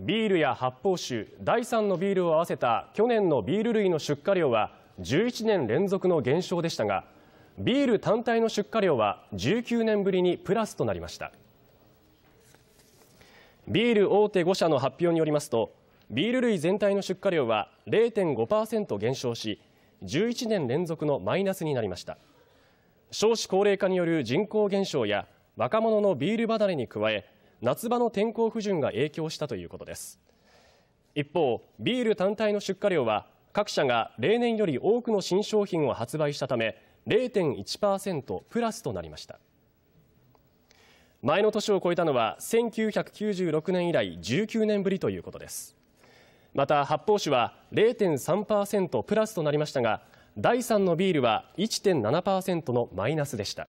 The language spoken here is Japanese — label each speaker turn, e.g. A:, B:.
A: ビールや発泡酒第3のビールを合わせた去年のビール類の出荷量は11年連続の減少でしたがビール単体の出荷量は19年ぶりにプラスとなりましたビール大手5社の発表によりますとビール類全体の出荷量は0.5%減少し11年連続のマイナスになりました少子高齢化による人口減少や若者のビール離れに加え夏場の天候不順が影響したということです一方ビール単体の出荷量は各社が例年より多くの新商品を発売したため0.1%プラスとなりました前の年を超えたのは1996年以来19年ぶりということですまた発泡酒は0.3%プラスとなりましたが第3のビールは1.7%のマイナスでした